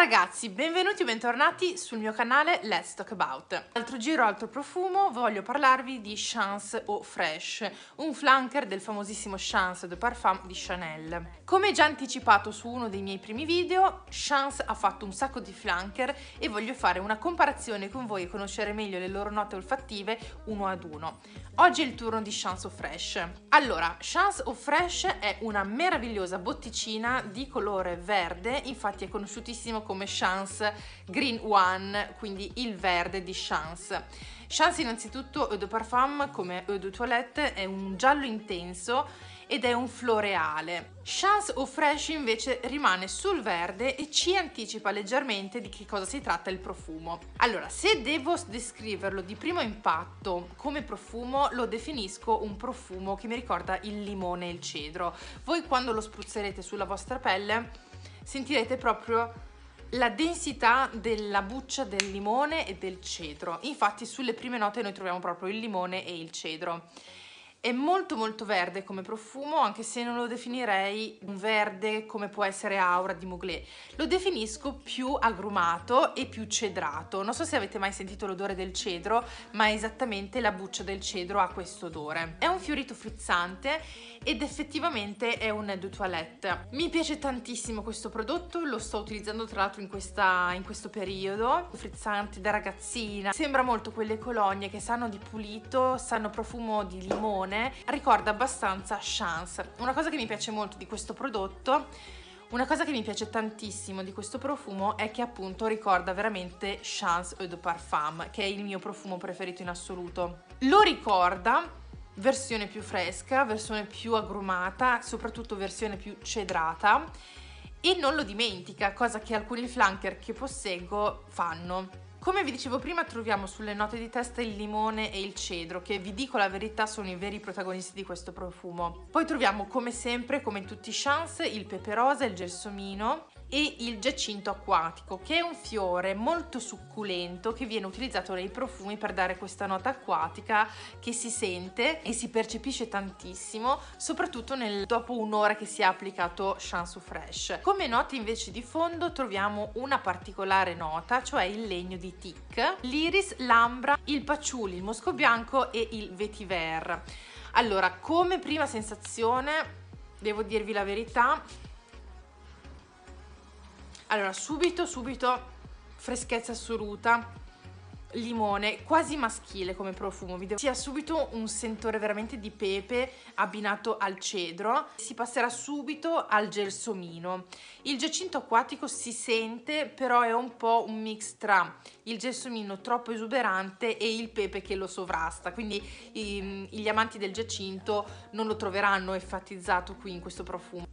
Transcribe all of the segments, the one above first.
ragazzi, benvenuti o bentornati sul mio canale Let's Talk About. Altro giro, altro profumo, voglio parlarvi di Chance o Fresh, un flanker del famosissimo Chance de Parfum di Chanel. Come già anticipato su uno dei miei primi video, Chance ha fatto un sacco di flanker e voglio fare una comparazione con voi e conoscere meglio le loro note olfattive uno ad uno. Oggi è il turno di Chance o Fresh. Allora, Chance o Fresh è una meravigliosa botticina di colore verde, infatti è conosciutissimo come come Chance Green One, quindi il verde di Chance. Chance innanzitutto Eau de Parfum come Eau de Toilette è un giallo intenso ed è un floreale. Chance au Fresh invece rimane sul verde e ci anticipa leggermente di che cosa si tratta il profumo. Allora, se devo descriverlo di primo impatto come profumo, lo definisco un profumo che mi ricorda il limone e il cedro. Voi quando lo spruzzerete sulla vostra pelle sentirete proprio la densità della buccia del limone e del cedro. Infatti sulle prime note noi troviamo proprio il limone e il cedro. È molto molto verde come profumo, anche se non lo definirei un verde come può essere Aura di Mugler. Lo definisco più agrumato e più cedrato. Non so se avete mai sentito l'odore del cedro, ma esattamente la buccia del cedro ha questo odore. È un fiorito frizzante ed effettivamente è un de toilette. Mi piace tantissimo questo prodotto, lo sto utilizzando tra l'altro in, in questo periodo. Frizzante da ragazzina, sembra molto quelle colonie che sanno di pulito, sanno profumo di limone arancione ricorda abbastanza Chance. Una cosa che mi piace molto di questo prodotto una cosa che mi piace tantissimo di questo profumo è che appunto ricorda veramente Chance Eau de Parfum, che è il mio profumo preferito in assoluto. Lo ricorda versione più fresca, versione più agrumata, soprattutto versione più cedrata e non lo dimentica, cosa che alcuni flanker che posseggo fanno. Come vi dicevo prima troviamo sulle note di testa il limone e il cedro che vi dico la verità sono i veri protagonisti di questo profumo. Poi troviamo come sempre come in tutti i chance il pepe rosa, e il gelsomino e il giacinto acquatico che è un fiore molto succulento che viene utilizzato nei profumi per dare questa nota acquatica che si sente e si percepisce tantissimo soprattutto nel, dopo un'ora che si è applicato shampoo fresh come note invece di fondo troviamo una particolare nota cioè il legno di tic l'iris l'ambra il patchouli il mosco bianco e il vetiver allora come prima sensazione devo dirvi la verità allora, subito, subito freschezza assoluta, limone, quasi maschile come profumo, vi devo... si ha subito un sentore veramente di pepe abbinato al cedro, si passerà subito al gelsomino. Il giacinto acquatico si sente, però è un po' un mix tra il gelsomino troppo esuberante e il pepe che lo sovrasta, quindi i, ehm, gli amanti del giacinto non lo troveranno enfatizzato qui in questo profumo.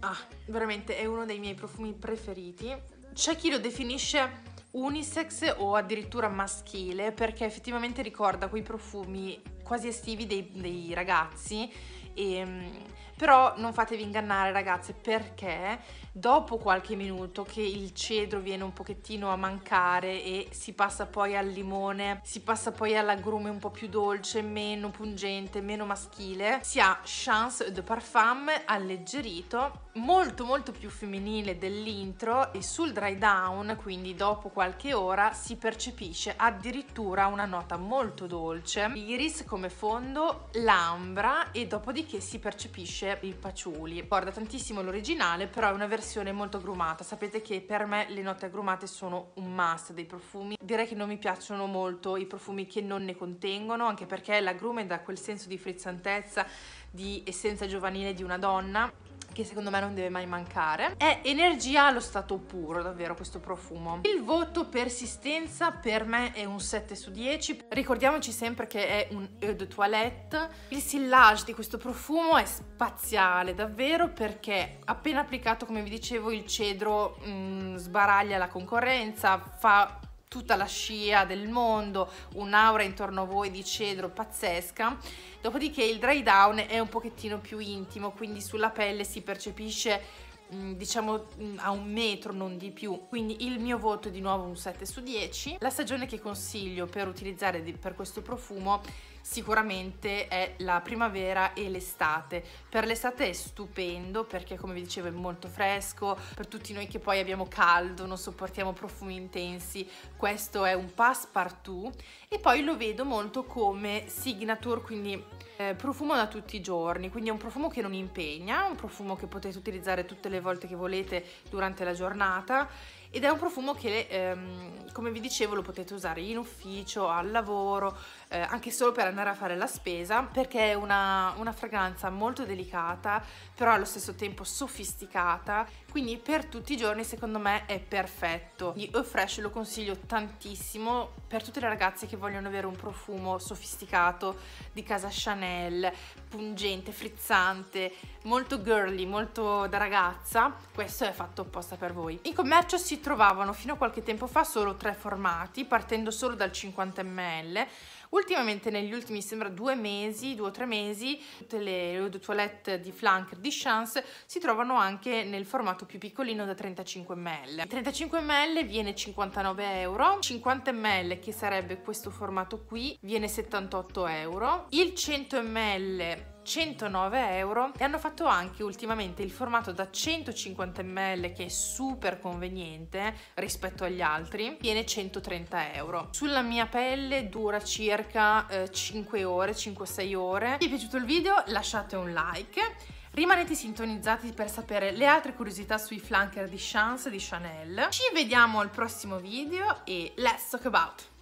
Ah, veramente è uno dei miei profumi preferiti. C'è chi lo definisce unisex o addirittura maschile perché effettivamente ricorda quei profumi quasi estivi dei, dei ragazzi e ehm, però non fatevi ingannare ragazze perché dopo qualche minuto che il cedro viene un pochettino a mancare e si passa poi al limone, si passa poi all'agrume un po' più dolce, meno pungente, meno maschile, si ha Chance de Parfum alleggerito, molto molto più femminile dell'intro e sul dry down, quindi dopo qualche ora, si percepisce addirittura una nota molto dolce, iris come fondo, l'ambra e dopodiché si percepisce invece i Paciuli. Guarda tantissimo l'originale, però è una versione molto agrumata. Sapete che per me le note agrumate sono un must dei profumi. Direi che non mi piacciono molto i profumi che non ne contengono, anche perché l'agrume dà quel senso di frizzantezza, di essenza giovanile di una donna che secondo me non deve mai mancare. È energia allo stato puro, davvero, questo profumo. Il voto persistenza per me è un 7 su 10. Ricordiamoci sempre che è un eau de toilette. Il sillage di questo profumo è spaziale, davvero, perché appena applicato, come vi dicevo, il cedro mh, mm, sbaraglia la concorrenza, fa tutta la scia del mondo, un'aura intorno a voi di cedro pazzesca. Dopodiché il dry down è un pochettino più intimo, quindi sulla pelle si percepisce mm, diciamo mm, a un metro non di più quindi il mio voto è di nuovo un 7 su 10 la stagione che consiglio per utilizzare per questo profumo sicuramente è la primavera e l'estate. Per l'estate è stupendo perché come vi dicevo è molto fresco, per tutti noi che poi abbiamo caldo, non sopportiamo profumi intensi, questo è un passepartout e poi lo vedo molto come signature, quindi eh, profumo da tutti i giorni, quindi è un profumo che non impegna, un profumo che potete utilizzare tutte le volte che volete durante la giornata ed è un profumo che ehm, come vi dicevo lo potete usare in ufficio, al lavoro, eh, anche solo per andare a fare la spesa perché è una, una fragranza molto delicata però allo stesso tempo sofisticata quindi per tutti i giorni secondo me è perfetto di Fresh lo consiglio tantissimo per tutte le ragazze che vogliono avere un profumo sofisticato di casa Chanel pungente, frizzante molto girly, molto da ragazza questo è fatto apposta per voi in commercio si trovavano fino a qualche tempo fa solo tre formati partendo solo dal 50 ml Ultimamente negli ultimi, sembra due mesi, due o tre mesi, tutte le eau de toilette di Flanker di Chance si trovano anche nel formato più piccolino da 35 ml. 35 ml viene 59 euro, 50 ml che sarebbe questo formato qui viene 78 euro, il 100 ml 109 euro e hanno fatto anche ultimamente il formato da 150 ml che è super conveniente rispetto agli altri viene 130 euro sulla mia pelle dura circa eh, 5 ore 5-6 ore vi è piaciuto il video lasciate un like Rimanete sintonizzati per sapere le altre curiosità sui flanker di Chance di Chanel. Ci vediamo al prossimo video e let's talk about!